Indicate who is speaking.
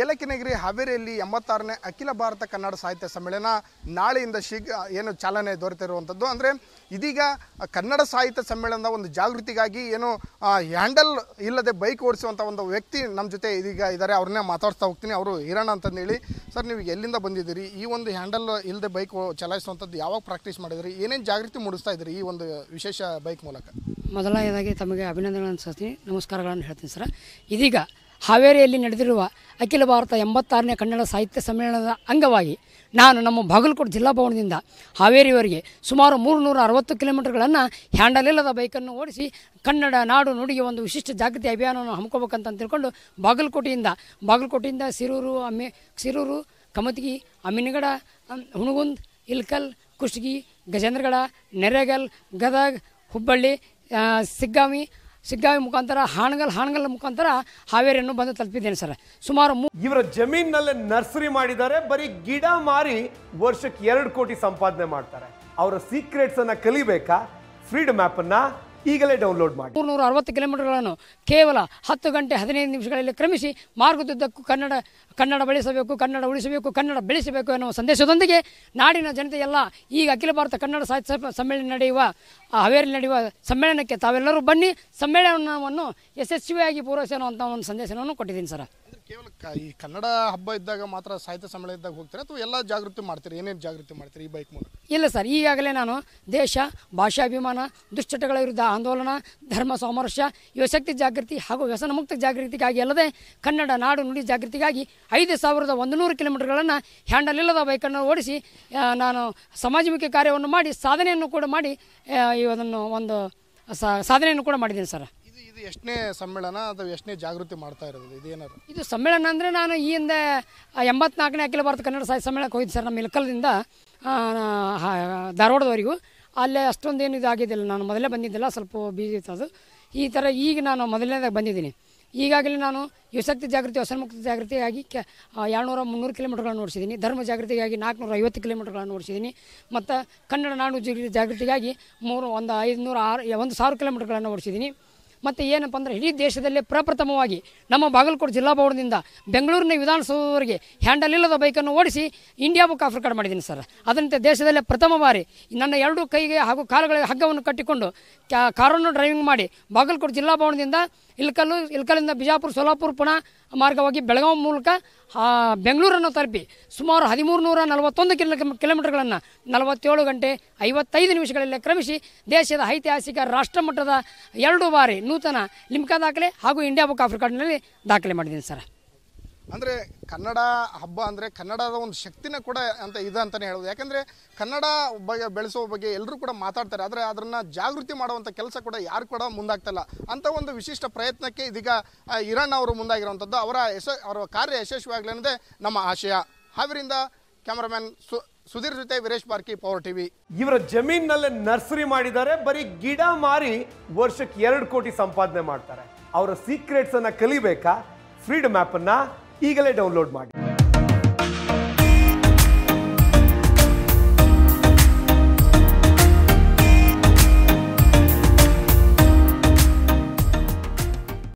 Speaker 1: ಏಲಕ್ಕಿನಗಿರಿ ಹಾವೇರಿಯಲ್ಲಿ ಎಂಬತ್ತಾರನೇ ಅಖಿಲ ಭಾರತ ಕನ್ನಡ ಸಾಹಿತ್ಯ ಸಮ್ಮೇಳನ ನಾಳೆಯಿಂದ ಶೀಘ್ರ ಏನು ಚಾಲನೆ ದೊರೆತಿರುವಂಥದ್ದು ಅಂದರೆ ಇದೀಗ ಕನ್ನಡ ಸಾಹಿತ್ಯ ಸಮ್ಮೇಳನದ ಒಂದು ಜಾಗೃತಿಗಾಗಿ ಏನು ಹ್ಯಾಂಡಲ್ ಇಲ್ಲದೆ ಬೈಕ್ ಓಡಿಸುವಂಥ ಒಂದು ವ್ಯಕ್ತಿ ನಮ್ಮ ಜೊತೆ ಇದೀಗ ಇದ್ದಾರೆ ಅವ್ರನ್ನೇ ಮಾತಾಡ್ತಾ ಹೋಗ್ತೀನಿ ಅವರು ಹಿರಣ್ಣ ಹೇಳಿ ಸರ್ ನೀವು ಎಲ್ಲಿಂದ ಬಂದಿದ್ದೀರಿ ಈ ಒಂದು ಹ್ಯಾಂಡಲ್ ಇಲ್ಲದೆ ಬೈಕ್ ಚಲಾಯಿಸುವಂಥದ್ದು ಯಾವಾಗ ಪ್ರಾಕ್ಟೀಸ್ ಮಾಡಿದ್ರಿ ಏನೇನು ಜಾಗೃತಿ ಮೂಡಿಸ್ತಾ ಇದ್ದೀರಿ ಈ ಒಂದು ವಿಶೇಷ ಬೈಕ್ ಮೂಲಕ ಮೊದಲನೇದಾಗಿ
Speaker 2: ತಮಗೆ ಅಭಿನಂದನೆ ಸಲ್ಲಿಸ್ತೀನಿ ನಮಸ್ಕಾರಗಳನ್ನು ಹೇಳ್ತೀನಿ ಸರ್ ಇದೀಗ ಹಾವೇರಿಯಲ್ಲಿ ನಡೆದಿರುವ ಅಖಿಲ ಭಾರತ ಎಂಬತ್ತಾರನೇ ಕನ್ನಡ ಸಾಹಿತ್ಯ ಸಮ್ಮೇಳನದ ಅಂಗವಾಗಿ ನಾನು ನಮ್ಮ ಬಾಗಲಕೋಟೆ ಜಿಲ್ಲಾ ಭವನದಿಂದ ಹಾವೇರಿವರೆಗೆ ಸುಮಾರು ನೂರ ಅರವತ್ತು ಕಿಲೋಮೀಟರ್ಗಳನ್ನು ಹ್ಯಾಂಡಲ್ ಇಲ್ಲದ ಬೈಕನ್ನು ಓಡಿಸಿ ಕನ್ನಡ ನಾಡು ನುಡಿಗೆ ಒಂದು ವಿಶಿಷ್ಟ ಜಾಗೃತಿ ಅಭಿಯಾನವನ್ನು ಹಮ್ಮಿಕೋಬೇಕಂತ ತಿಳ್ಕೊಂಡು ಬಾಗಲಕೋಟೆಯಿಂದ ಬಾಗಲಕೋಟೆಯಿಂದ ಸಿರೂರು ಅಮ್ಮೆ ಸಿರೂರು ಕಮತ್ಗಿ ಅಮ್ಮಿನಗಡ ಹುಣಗುಂದ್ ಇಲ್ಕಲ್ ಕುಷ್ಗಿ ಗಜೇಂದ್ರಗಡ ನೆರೆಗಲ್ ಗದಗ್ ಹುಬ್ಬಳ್ಳಿ ಸಿಗ್ಗಾಮಿ ಸಿಗ್ಗಾವಿ ಮುಖಾಂತರ ಹಾನಗಲ್ ಹಾನಗಲ್ ಮುಖಾಂತರ ಹಾವೇರಿಯನ್ನು ಬಂದು ತಲುಪಿದ್ದೇನೆ ಸರ್ ಸುಮಾರು
Speaker 3: ಇವರ ಜಮೀನಲ್ಲೇ ನರ್ಸರಿ ಮಾಡಿದ್ದಾರೆ ಬರೀ ಗಿಡ ಮಾರಿ ವರ್ಷಕ್ಕೆ ಎರಡು ಕೋಟಿ ಸಂಪಾದನೆ ಮಾಡ್ತಾರೆ ಅವರ ಸೀಕ್ರೆಟ್ಸನ್ನು ಕಲಿಬೇಕಾ ಫ್ರೀಡಮ್ ಆ್ಯಪನ್ನು ಈಗಲೇ ಡೌನ್ಲೋಡ್
Speaker 2: ಮಾಡಿ ಮೂರ್ನೂರ ಅರವತ್ತು ಕಿಲೋಮೀಟರ್ಗಳನ್ನು ಕೇವಲ ಹತ್ತು ಗಂಟೆ ಹದಿನೈದು ನಿಮಿಷಗಳಲ್ಲಿ ಕ್ರಮಿಸಿ ಮಾರ್ಗದುದ್ದಕ್ಕೂ ಕನ್ನಡ ಕನ್ನಡ ಬೆಳೆಸಬೇಕು ಕನ್ನಡ ಉಳಿಸಬೇಕು ಕನ್ನಡ ಬೆಳೆಸಬೇಕು ಎನ್ನುವ ಸಂದೇಶದೊಂದಿಗೆ ನಾಡಿನ ಜನತೆ ಈಗ ಅಖಿಲ ಭಾರತ ಕನ್ನಡ ಸಾಹಿತ್ಯ ಸಮ್ಮೇಳನ ನಡೆಯುವ ಹವೇರಿ ನಡೆಯುವ ಸಮ್ಮೇಳನಕ್ಕೆ ತಾವೆಲ್ಲರೂ ಬನ್ನಿ ಸಮ್ಮೇಳನವನ್ನು ಯಶಸ್ವಿಯಾಗಿ ಪೂರೈಸೋಣ ಅಂತ ಒಂದು ಸಂದೇಶವನ್ನು ಕೊಟ್ಟಿದ್ದೀನಿ ಸರ್ ಕೇವಲ
Speaker 1: ಕ- ಈ ಕನ್ನಡ ಹಬ್ಬ ಇದ್ದಾಗ ಮಾತ್ರ ಸಾಹಿತ್ಯ ಸಮ್ಮೇಳನ ಇದ್ದಾಗ ಹೋಗ್ತೀರಾ ಅಥವಾ ಎಲ್ಲ ಜಾಗೃತಿ ಮಾಡ್ತೀರಿ ಏನೇನು ಜಾಗೃತಿ ಮಾಡ್ತೀರಿ ಈ ಬೈಕ್ ಮೂಲಕ
Speaker 2: ಇಲ್ಲ ಸರ್ ಈಗಾಗಲೇ ನಾನು ದೇಶ ಭಾಷಾಭಿಮಾನ ದುಶ್ಚಟಗಳ ವಿರುದ್ಧ ಆಂದೋಲನ ಧರ್ಮ ಸಾಮರಸ್ಯ ಯುವಶಕ್ತಿ ಜಾಗೃತಿ ಹಾಗೂ ವ್ಯಸನ ಮುಕ್ತ ಜಾಗೃತಿಗಾಗಿ ಅಲ್ಲದೆ ಕನ್ನಡ ನಾಡು ನುಡಿ ಜಾಗೃತಿಗಾಗಿ ಐದು ಸಾವಿರದ ಒಂದು ನೂರು ಕಿಲೋಮೀಟರ್ಗಳನ್ನು ಹ್ಯಾಂಡಲ್ ಇಲ್ಲದ ಬೈಕನ್ನು ಓಡಿಸಿ ನಾನು ಸಮಾಜಮುಖಿ ಕಾರ್ಯವನ್ನು ಮಾಡಿ ಸಾಧನೆಯನ್ನು ಕೂಡ ಮಾಡಿ ಇವನ್ನು ಒಂದು ಸಾಧನೆಯನ್ನು ಕೂಡ ಮಾಡಿದ್ದೀನಿ ಸರ್
Speaker 1: ಇದು ಎಷ್ಟನೇ ಸಮ್ಮೇಳನ ಅಥವಾ ಎಷ್ಟನೇ ಜಾಗೃತಿ ಮಾಡ್ತಾ ಇರೋದು ಇದೇನಾದ್ರು ಇದು
Speaker 2: ಸಮ್ಮೇಳನ ಅಂದರೆ ನಾನು ಈ ಹಿಂದೆ ಎಂಬತ್ನಾಲ್ಕನೇ ಅಖಿಲ ಭಾರತ ಕನ್ನಡ ಸಾಹಿತ್ಯ ಸಮ್ಮೇಳನಕ್ಕೆ ಹೋಯ್ತು ಸರ್ ನಮ್ಮ ಇಲ್ಕಲ್ದಿಂದ ಧಾರವಾಡದವರೆಗೂ ಅಲ್ಲೇ ಅಷ್ಟೊಂದೇನು ಇದಾಗಿದ್ದಿಲ್ಲ ನಾನು ಮೊದಲೇ ಬಂದಿದ್ದಿಲ್ಲ ಸ್ವಲ್ಪ ಬೀಜಿ ಇತ್ತು ಅದು ಈ ಥರ ಈಗ ನಾನು ಮೊದಲನೇದಾಗ ಬಂದಿದ್ದೀನಿ ಈಗಾಗಲೇ ನಾನು ಯುವಶಕ್ತಿ ಜಾಗೃತಿ ವ್ಯಸನಮುಕ್ತ ಜಾಗೃತಿಗಾಗಿ ಕೆ ಎರಡುನೂರ ಮುನ್ನೂರು ಕಿಲೋಮೀಟರ್ಗಳನ್ನು ಓಡಿಸಿದ್ದೀನಿ ಧರ್ಮ ಜಾಗೃತಿಗಾಗಿ ನಾಲ್ಕುನೂರ ಐವತ್ತು ಕಿಲೋಮೀಟರ್ಗಳನ್ನು ಓಡಿಸಿದ್ದೀನಿ ಮತ್ತು ಕನ್ನಡ ನಾಡು ಜಾಗೃತಿಗಾಗಿ ಮೂರು ಒಂದು ಐದುನೂರ ಆರು ಒಂದು ಸಾವಿರ ಕಿಲೋಮೀಟರ್ಗಳನ್ನು ಓಡಿಸಿದ್ದೀನಿ ಮತ್ತು ಏನಪ್ಪ ಅಂದರೆ ಇಡೀ ದೇಶದಲ್ಲೇ ಪ್ರಪ್ರಥಮವಾಗಿ ನಮ್ಮ ಬಾಗಲಕೋಟೆ ಜಿಲ್ಲಾ ಭವನದಿಂದ ಬೆಂಗಳೂರಿನ ವಿಧಾನಸೌಧವರಿಗೆ ಹ್ಯಾಂಡಲ್ ಇಲ್ಲದ ಬೈಕನ್ನು ಓಡಿಸಿ ಇಂಡಿಯಾ ಬುಕ್ ಆಫ್ ರೆಕಾರ್ಡ್ ಮಾಡಿದ್ದೀನಿ ಸರ್ ಅದರಂತೆ ದೇಶದಲ್ಲೇ ಪ್ರಥಮ ಬಾರಿ ನನ್ನ ಎರಡು ಕೈಗೆ ಹಾಗೂ ಕಾಲುಗಳಿಗೆ ಹಗ್ಗವನ್ನು ಕಟ್ಟಿಕೊಂಡು ಕಾರನ್ನು ಡ್ರೈವಿಂಗ್ ಮಾಡಿ ಬಾಗಲಕೋಟೆ ಜಿಲ್ಲಾ ಭವನದಿಂದ ಇಲ್ಕಲ್ಲು ಇಲ್ಕಲ್ಲಿಂದ ಬಿಜಾಪುರ ಸೋಲಾಪುರ ಪುಣ ಮಾರ್ಗವಾಗಿ ಬೆಳಗಾವಿ ಮೂಲಕ ಬೆಂಗಳೂರನ್ನು ತಲುಪಿ ಸುಮಾರು ಹದಿಮೂರು ನೂರ ನಲವತ್ತೊಂದು ಕಿಲೋ ಕಿಲೋಮೀಟರ್ಗಳನ್ನು ನಲವತ್ತೇಳು ಗಂಟೆ ಐವತ್ತೈದು ನಿಮಿಷಗಳಲ್ಲಿ ಕ್ರಮಿಸಿ ದೇಶದ ಐತಿಹಾಸಿಕ ರಾಷ್ಟ್ರಮಟ್ಟದ ಎರಡು ಬಾರಿ ನೂತನ ಲಿಮ್ಕಾ ದಾಖಲೆ ಹಾಗೂ ಇಂಡಿಯಾ ಬುಕ್ ಆಫ್ ರೆಕಾರ್ಡ್ನಲ್ಲಿ ದಾಖಲೆ ಮಾಡಿದ್ದೀನಿ ಸರ್
Speaker 1: ಅಂದರೆ ಕನ್ನಡ ಹಬ್ಬ ಅಂದರೆ ಕನ್ನಡದ ಒಂದು ಶಕ್ತಿನ ಕೂಡ ಅಂತ ಇದೆ ಅಂತಲೇ ಹೇಳೋದು ಯಾಕಂದರೆ ಕನ್ನಡ ಬಗ್ಗೆ ಬೆಳೆಸೋ ಬಗ್ಗೆ ಎಲ್ಲರೂ ಕೂಡ ಮಾತಾಡ್ತಾರೆ ಆದರೆ ಅದನ್ನು ಜಾಗೃತಿ ಮಾಡುವಂಥ ಕೆಲಸ ಕೂಡ ಯಾರು ಕೂಡ ಮುಂದಾಗ್ತಲ್ಲ ಅಂತ ಒಂದು ವಿಶಿಷ್ಟ ಪ್ರಯತ್ನಕ್ಕೆ ಇದೀಗ ಇರಣ್ಣ ಅವರು ಮುಂದಾಗಿರುವಂಥದ್ದು ಅವರ ಯಶ ಅವರ ಕಾರ್ಯ ಯಶಸ್ವಿಯಾಗಲಿ ಅನ್ನೋದೇ ನಮ್ಮ ಆಶಯ ಹಾವಿರಿಂದ ಕ್ಯಾಮರಾಮ್ಯಾನ್ ಸು ಸುಧೀರ್ ಜೊತೆ ವೀರೇಶ್ ಬಾರ್ಕಿ
Speaker 3: ಪವರ್ ಟಿವಿ ಇವರ ಜಮೀನಿನಲ್ಲೇ ನರ್ಸರಿ ಮಾಡಿದ್ದಾರೆ ಬರೀ ಗಿಡ ಮಾರಿ ವರ್ಷಕ್ಕೆ ಎರಡು ಕೋಟಿ ಸಂಪಾದನೆ ಮಾಡ್ತಾರೆ ಅವರ ಸೀಕ್ರೆಟ್ಸನ್ನು ಕಲಿಬೇಕಾ ಫ್ರೀಡಮ್ ಆ್ಯಪನ್ನು ಈಗಲೇ ಡೌನ್ಲೋಡ್ ಮಾಡಿ